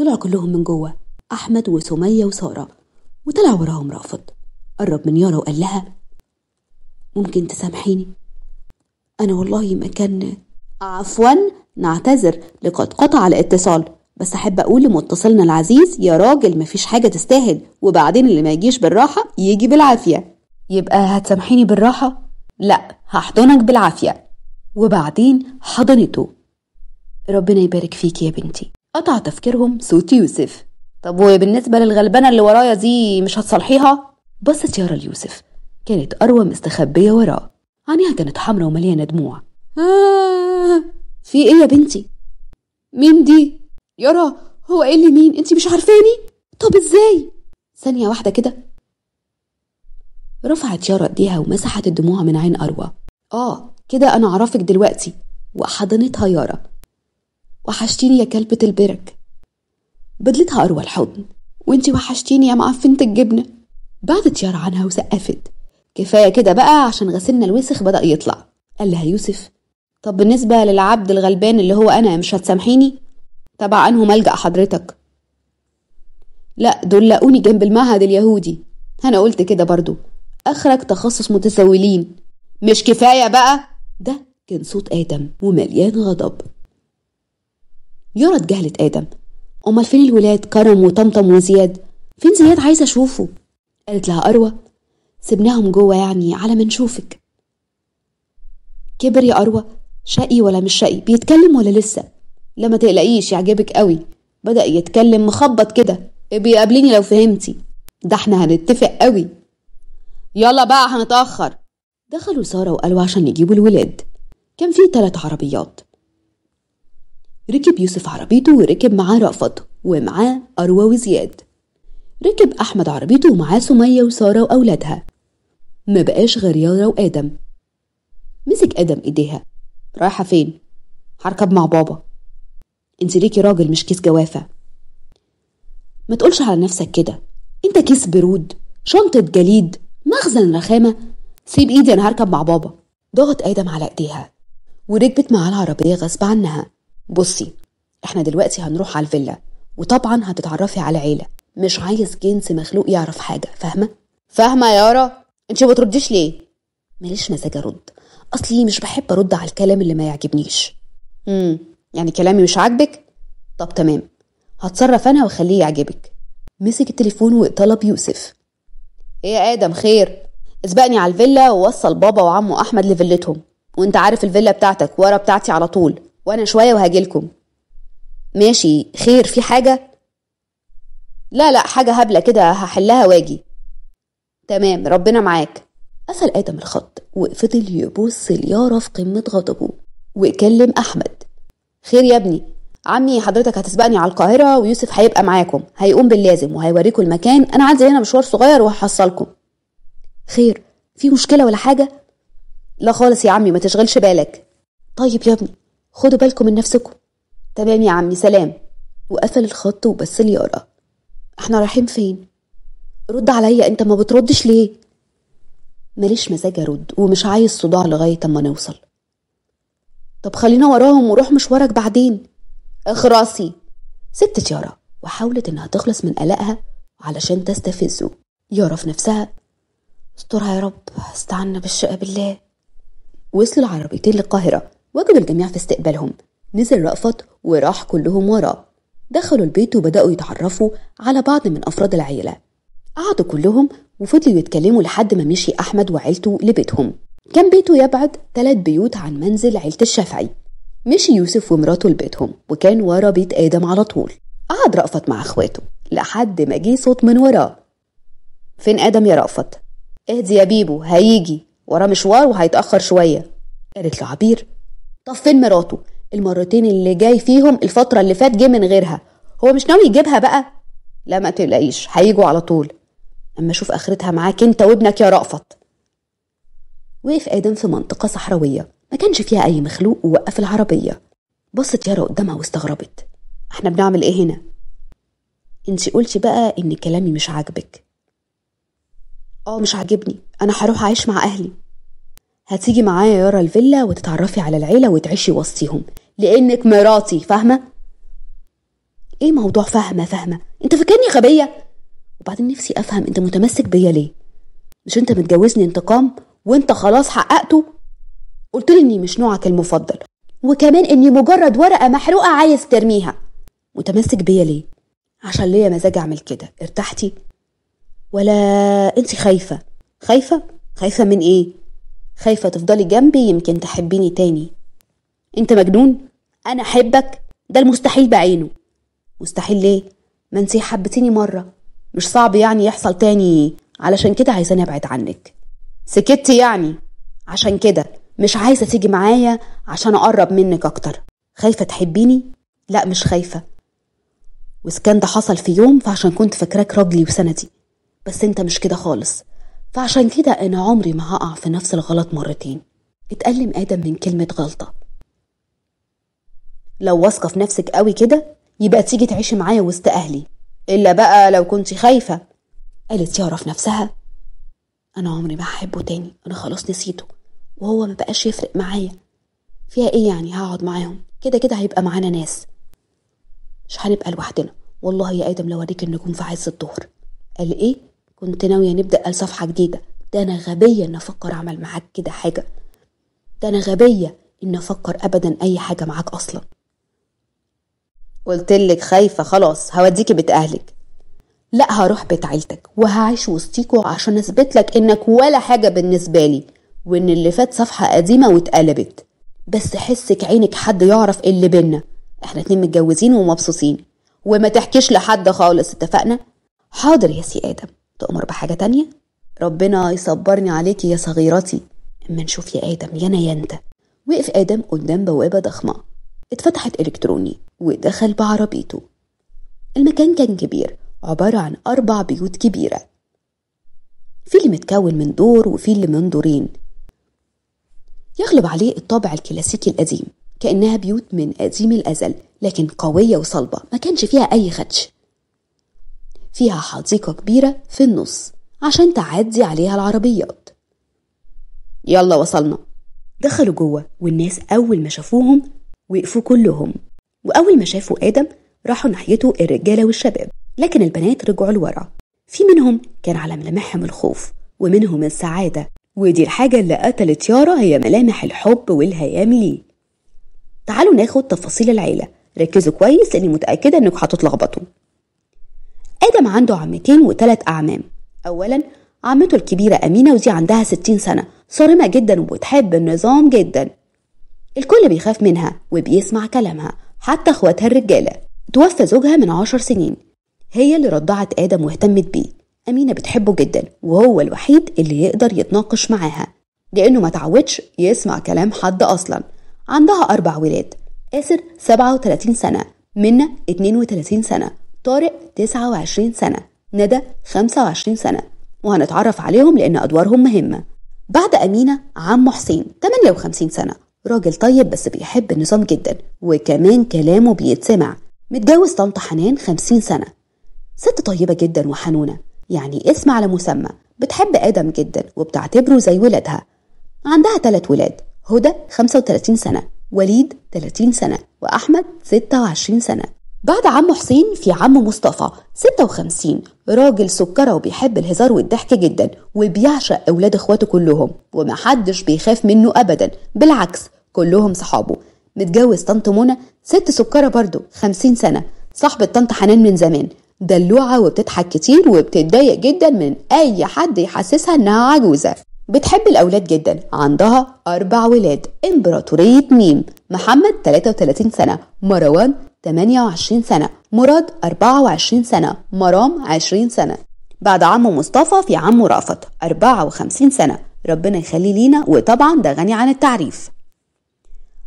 طلعوا كلهم من جوه أحمد وسمية وسارة وطلع وراهم رافض قرب من يارا وقال لها ممكن تسامحيني أنا والله ما كان عفوا نعتذر لقد قطع الاتصال بس أحب أقول لمتصلنا العزيز يا راجل مفيش حاجة تستاهل وبعدين اللي ما يجيش بالراحة يجي بالعافية يبقى هتسامحيني بالراحة؟ لا هحضنك بالعافية وبعدين حضنته ربنا يبارك فيك يا بنتي قطع تفكيرهم صوت يوسف طب وبالنسبة للغلبانة اللي ورايا دي مش هتصلحيها؟ بصت يارا ليوسف كانت أروى مستخبية وراه عينيها كانت حمراء ومليانة دموع آه في إيه يا بنتي؟ مين دي؟ يارا هو إيه اللي مين؟ أنت مش عارفاني؟ طب إزاي؟ ثانية واحدة كده رفعت يارا إيديها ومسحت الدموع من عين أروى آه كده أنا أعرفك دلوقتي وحضنتها يارا وحشتيني يا كلبة البرك بدلتها أروى الحضن وانتي وحشتيني يا معفنة الجبنة بعدت يارا عنها وسقفت كفاية كده بقى عشان غسلنا الوسخ بدأ يطلع قال لها يوسف طب بالنسبة للعبد الغلبان اللي هو أنا مش هتسامحيني؟ تبع أنه ملجأ حضرتك لا دول لقوني جنب المعهد اليهودي أنا قلت كده برضو أخرج تخصص متسولين مش كفاية بقى ده كان صوت آدم ومليان غضب يرد جهلة آدم أمال فين الولاد كرم وطمطم وزياد فين زياد عايزة أشوفه قالت لها أروى سبناهم جوه يعني على ما نشوفك كبر يا أروى شقي ولا مش شقي بيتكلم ولا لسه لا ما تقلقيش يعجبك قوي بدأ يتكلم مخبط كده بيقابليني لو فهمتي ده احنا هنتفق قوي يلا بقى هنتأخر دخلوا سارة وقالوا عشان يجيبوا الولاد كان في تلات عربيات ركب يوسف عربيته وركب معاه رأفت ومعاه أروى وزياد ركب أحمد عربيته ومعاه سمية وسارة وأولادها ما بقاش غير يارا وآدم مسك آدم إيديها رايحة فين؟ هركب مع بابا انت ليكي راجل مش كيس جوافة ما تقولش على نفسك كده انت كيس برود شنطة جليد مخزن رخامة سيب ايدي انا هركب مع بابا ضغط آدم على ايديها وركبت معاه العربية غصب عنها بصي احنا دلوقتي هنروح على الفيلا وطبعا هتتعرفي على عيله مش عايز جنس مخلوق يعرف حاجه فاهمه فاهمه يا يارا انت ما بترديش ليه ماليش مزاج ارد اصلي مش بحب ارد على الكلام اللي ما يعجبنيش امم يعني كلامي مش عاجبك طب تمام هتصرف انا واخليه يعجبك مسك التليفون وطلب يوسف ايه يا ادم خير اسبقني على الفيلا ووصل بابا وعمه احمد لفيلتهم وانت عارف الفيلا بتاعتك ورا بتاعتي على طول وانا شويه وهاجيلكم ماشي خير في حاجه لا لا حاجه هبله كده هحلها واجي تمام ربنا معاك قفل ادم الخط وفضل يبص ليارا في قمه غضبه وكلم احمد خير يا ابني عمي حضرتك هتسبقني على القاهره ويوسف هيبقى معاكم هيقوم باللازم وهيوريكم المكان انا عندي هنا مشوار صغير وهحصلكم خير في مشكله ولا حاجه لا خالص يا عمي ما تشغلش بالك طيب يا ابني خدوا بالكم من نفسكم تمام يا عمي سلام وقفل الخط وبس لي يقرا احنا رايحين فين رد عليا انت ما بتردش ليه ماليش مزاج ارد ومش عايز صداع لغايه اما نوصل طب خلينا وراهم وروح مشوارك بعدين اخراسي ست يارا وحاولت انها تخلص من قلقها علشان تستفزه يارا في نفسها استرها يا رب استعنا بالشقة بالله وصلوا العربيتين للقاهرة وجدوا الجميع في استقبالهم نزل رأفت وراح كلهم وراه دخلوا البيت وبدأوا يتعرفوا على بعض من أفراد العيلة قعدوا كلهم وفضلوا يتكلموا لحد ما مشي أحمد وعيلته لبيتهم كان بيته يبعد ثلاث بيوت عن منزل عيلة الشافعي مشي يوسف ومراته لبيتهم وكان ورا بيت آدم على طول قعد رأفت مع أخواته لحد ما جه صوت من وراه فين آدم يا رأفت؟ اهدي يا بيبو هيجي ورا مشوار وهيتأخر شوية قالت له عبير طب فين مراته المرتين اللي جاي فيهم الفترة اللي فات جه من غيرها هو مش ناوي يجيبها بقى لا ما تقلقيش هيجوا على طول اما اشوف اخرتها معاك انت وابنك يا رأفت وقف ادم في منطقة صحراوية ما كانش فيها اي مخلوق ووقف العربية بصت يارا قدامها واستغربت احنا بنعمل ايه هنا انت قلتي بقى ان كلامي مش عاجبك اه مش عاجبني انا هروح اعيش مع اهلي هتيجي معايا يارا الفيلا وتتعرفي على العيلة وتعيشي وسطيهم لأنك مراتي فاهمة؟ إيه موضوع فاهمة فاهمة؟ أنت فاكرني غبية؟ وبعدين نفسي أفهم أنت متمسك بيا ليه؟ مش أنت متجوزني انتقام وأنت خلاص حققته؟ قلت لي إني مش نوعك المفضل وكمان إني مجرد ورقة محروقة عايز ترميها متمسك بيا ليه؟ عشان ليا مزاج أعمل كده ارتحتي؟ ولا أنت خايفة؟ خايفة؟ خايفة من إيه؟ خايفة تفضلي جنبي يمكن تحبيني تاني انت مجنون انا احبك ده المستحيل بعينه مستحيل ليه ما انتي حبتيني مرة مش صعب يعني يحصل تاني علشان كده عايزاني ابعد عنك سكتي يعني عشان كده مش عايزة تيجي معايا عشان اقرب منك اكتر خايفة تحبيني لا مش خايفة وإذا كان ده حصل في يوم فعشان كنت فاكراك راجلي وسندي بس انت مش كده خالص فعشان كده أنا عمري ما هقع في نفس الغلط مرتين اتألم آدم من كلمة غلطة لو واثقة في نفسك قوي كده يبقى تيجي تعيشي معايا وسط أهلي إلا بقى لو كنت خايفة قالت يارا في نفسها أنا عمري ما هحبه تاني أنا خلاص نسيته وهو ما بقاش يفرق معايا فيها إيه يعني هقعد معاهم كده كده هيبقى معانا ناس مش هنبقى لوحدنا والله يا آدم لو أوريك النجوم في عز الظهر قال إيه كنت ناوية نبدأ صفحة جديدة ده أنا غبية إن أفكر أعمل معاك كده حاجة ده أنا غبية إن أفكر أبدا أي حاجة معاك أصلا قلتلك خايفة خلاص هوديكي بيت أهلك لا هروح بيت عيلتك وهعيش وسطيكوا عشان أثبت لك إنك ولا حاجة بالنسبة لي وإن اللي فات صفحة قديمة واتقلبت بس حسك عينك حد يعرف إيه اللي بينا احنا اتنين متجوزين ومبسوطين وما تحكيش لحد خالص اتفقنا حاضر يا سي آدم تأمر بحاجة تانية ربنا يصبرني عليكي يا صغيرتي اما نشوف يا آدم يا يا انت وقف آدم قدام بوابة ضخمة اتفتحت إلكتروني ودخل بعربيته المكان كان كبير عبارة عن أربع بيوت كبيرة في اللي متكون من دور وفي اللي من دورين يغلب عليه الطابع الكلاسيكي القديم كأنها بيوت من قديم الأزل لكن قوية وصلبة ما كانش فيها أي خدش فيها حديقة كبيرة في النص عشان تعدي عليها العربيات يلا وصلنا دخلوا جوه والناس أول ما شافوهم وقفوا كلهم وأول ما شافوا آدم راحوا ناحيته الرجالة والشباب لكن البنات رجعوا لورا في منهم كان على ملامحهم الخوف ومنهم السعادة ودي الحاجة اللي قتلت يارا هي ملامح الحب والهيام ليه تعالوا ناخد تفاصيل العيلة ركزوا كويس لاني متأكدة انكم هتتلخبطوا آدم عنده عمتين وتلات أعمام أولا عمته الكبيرة أمينة ودي عندها ستين سنة صارمة جدا وبتحب النظام جدا الكل بيخاف منها وبيسمع كلامها حتى اخواتها الرجالة توفى زوجها من عشر سنين هي اللي رضعت آدم واهتمت بيه أمينة بتحبه جدا وهو الوحيد اللي يقدر يتناقش معاها لأنه ما تعودش يسمع كلام حد أصلا عندها أربع ولاد آسر 37 سنة منى 32 سنة طارق 29 سنة ندى 25 سنة وهنتعرف عليهم لأن أدوارهم مهمة بعد أمينة عم حسين 58 سنة راجل طيب بس بيحب النظام جدا وكمان كلامه بيتسمع متجوز طنط حنان 50 سنة ست طيبة جدا وحنونة يعني اسم على مسمى بتحب آدم جدا وبتعتبره زي ولادها عندها ثلاث ولاد هدى 35 سنة وليد 30 سنة وأحمد 26 سنة بعد عم حسين في عم مصطفى 56 راجل سكرة وبيحب الهزار والضحك جدا وبيعشق أولاد إخواته كلهم ومحدش بيخاف منه أبدا بالعكس كلهم صحابه متجوز طنط منى ست سكرة برضه 50 سنة صاحبة طنط حنان من زمان دلوعة وبتضحك كتير وبتتضايق جدا من أي حد يحسسها إنها عجوزة بتحب الأولاد جدا عندها أربع ولاد إمبراطورية ميم محمد 33 سنة مروان 28 سنة مراد 24 سنة مرام 20 سنة بعد عمه مصطفى في عمه رأفت 54 سنة ربنا يخلي لينا وطبعا ده غني عن التعريف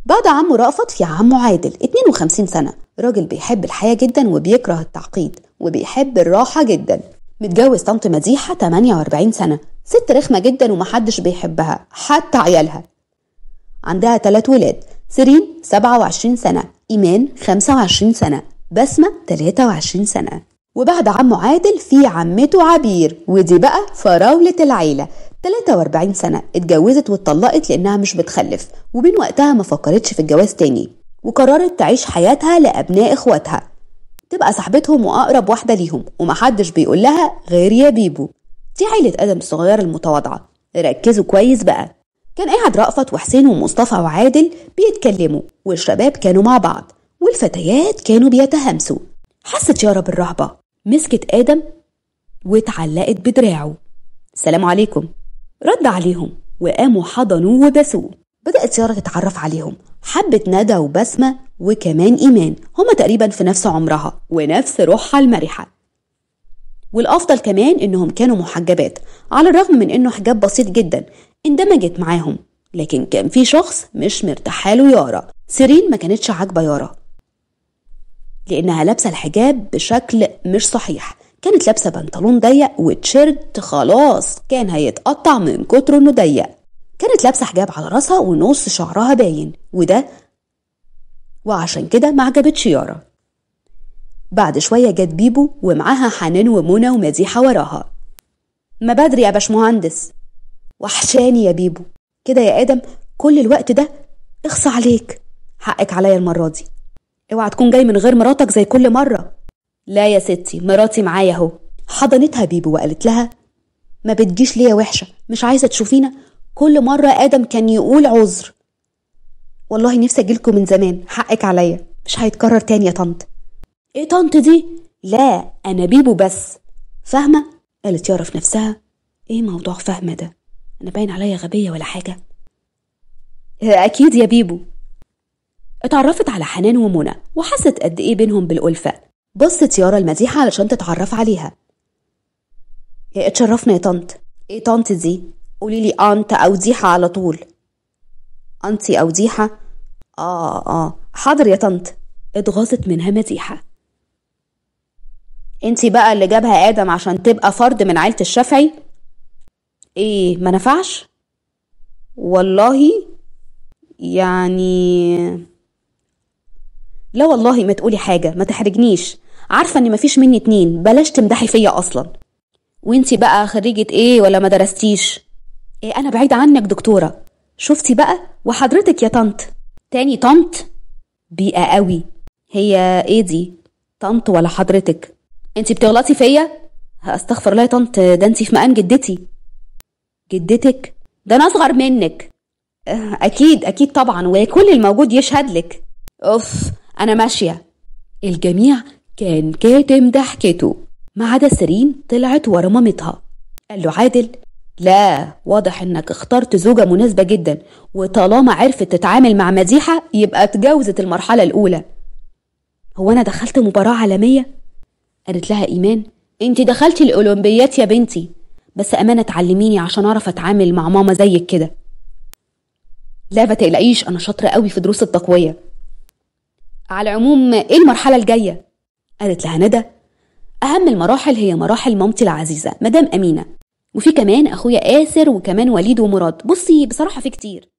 بعد عمه رأفت في عمه عادل 52 سنة راجل بيحب الحياة جدا وبيكره التعقيد وبيحب الراحة جدا متجوز طنط مديحة 48 سنة ست رخمة جدا ومحدش بيحبها حتى عيالها عندها ثلاث ولاد سيرين 27 سنة إيمان 25 سنة بسمة 23 سنة وبعد عمه عادل في عمته عبير ودي بقى فراولة العيلة 43 سنة اتجوزت واتطلقت لأنها مش بتخلف ومن وقتها ما فكرتش في الجواز تاني وقررت تعيش حياتها لأبناء إخواتها تبقى صاحبتهم وأقرب واحدة ليهم ومحدش بيقول لها غير يا بيبو دي عيلة آدم الصغيرة المتواضعة ركزوا كويس بقى كان قاعد رأفت وحسين ومصطفى وعادل بيتكلموا والشباب كانوا مع بعض والفتيات كانوا بيتهمسوا حست يارا بالرهبة مسكت آدم واتعلقت بدراعه سلام عليكم رد عليهم وقاموا حضنوه وبسوه بدأت يارا تتعرف عليهم حبت ندى وبسمة وكمان إيمان هما تقريبا في نفس عمرها ونفس روحها المرحة والأفضل كمان إنهم كانوا محجبات على الرغم من إنه حجاب بسيط جدا اندمجت معاهم لكن كان في شخص مش مرتاحاله يارا سيرين ما كانتش عاجبه يارا لانها لابسه الحجاب بشكل مش صحيح كانت لابسه بنطلون ضيق وتشيرت خلاص كان هيتقطع من كتر انه ضيق كانت لابسه حجاب على راسها ونص شعرها باين وده وعشان كده ما عجبتش يارا بعد شويه جت بيبو ومعاها حنان ومنى ومديحه وراها ما بدري يا باشمهندس وحشاني يا بيبو كده يا آدم كل الوقت ده اخصى عليك حقك عليا المرة دي اوعى تكون جاي من غير مراتك زي كل مرة لا يا ستي مراتي معايا اهو حضنتها بيبو وقالت لها ما بتجيش ليا وحشة مش عايزة تشوفينا كل مرة آدم كان يقول عذر والله نفسي اجيلكوا من زمان حقك عليا مش هيتكرر تاني يا طنط ايه طنط دي لا انا بيبو بس فاهمة قالت يارا في نفسها ايه موضوع فاهمة ده انا باين عليا غبيه ولا حاجه آه، اكيد يا بيبو اتعرفت على حنان ومنى وحست قد ايه بينهم بالالفه بصت يارا المديحه علشان تتعرف عليها آه، اتشرفنا يا طنط ايه طنط دي قولي لي انت او ديحه على طول انتي او ديحه اه اه حاضر يا طنط اتغاظت منها مديحه انت بقى اللي جابها ادم عشان تبقى فرد من عيله الشافعي ايه ما نفعش والله يعني لا والله ما تقولي حاجه ما تحرجنيش عارفه ان مفيش مني اتنين بلاش تمدحي فيا اصلا وانتي بقى خريجه ايه ولا ما درستيش ايه انا بعيد عنك دكتوره شفتي بقى وحضرتك يا طنط تاني طنط بيئه قوي هي ايه دي طنط ولا حضرتك انتي بتغلطي فيا استغفر الله يا طنط ده انتي في مقام جدتي جدتك ده انا اصغر منك آه، اكيد اكيد طبعا وكل الموجود يشهد لك اوف انا ماشيه الجميع كان كاتم ضحكته ما عدا سيرين طلعت ورا مامتها قال له عادل لا واضح انك اخترت زوجة مناسبة جدا وطالما عرفت تتعامل مع مديحة يبقى تجاوزت المرحلة الأولى هو أنا دخلت مباراة عالمية؟ قالت لها إيمان انت دخلتي الأولمبيات يا بنتي بس امانه تعلميني عشان اعرف اتعامل مع ماما زيك كده لا ما تقلقيش انا شاطره قوي في دروس التقويه على العموم ايه المرحله الجايه قالت لها ندى اهم المراحل هي مراحل مامتي العزيزه مدام امينه وفي كمان اخويا اسر وكمان وليد ومراد بصي بصراحه في كتير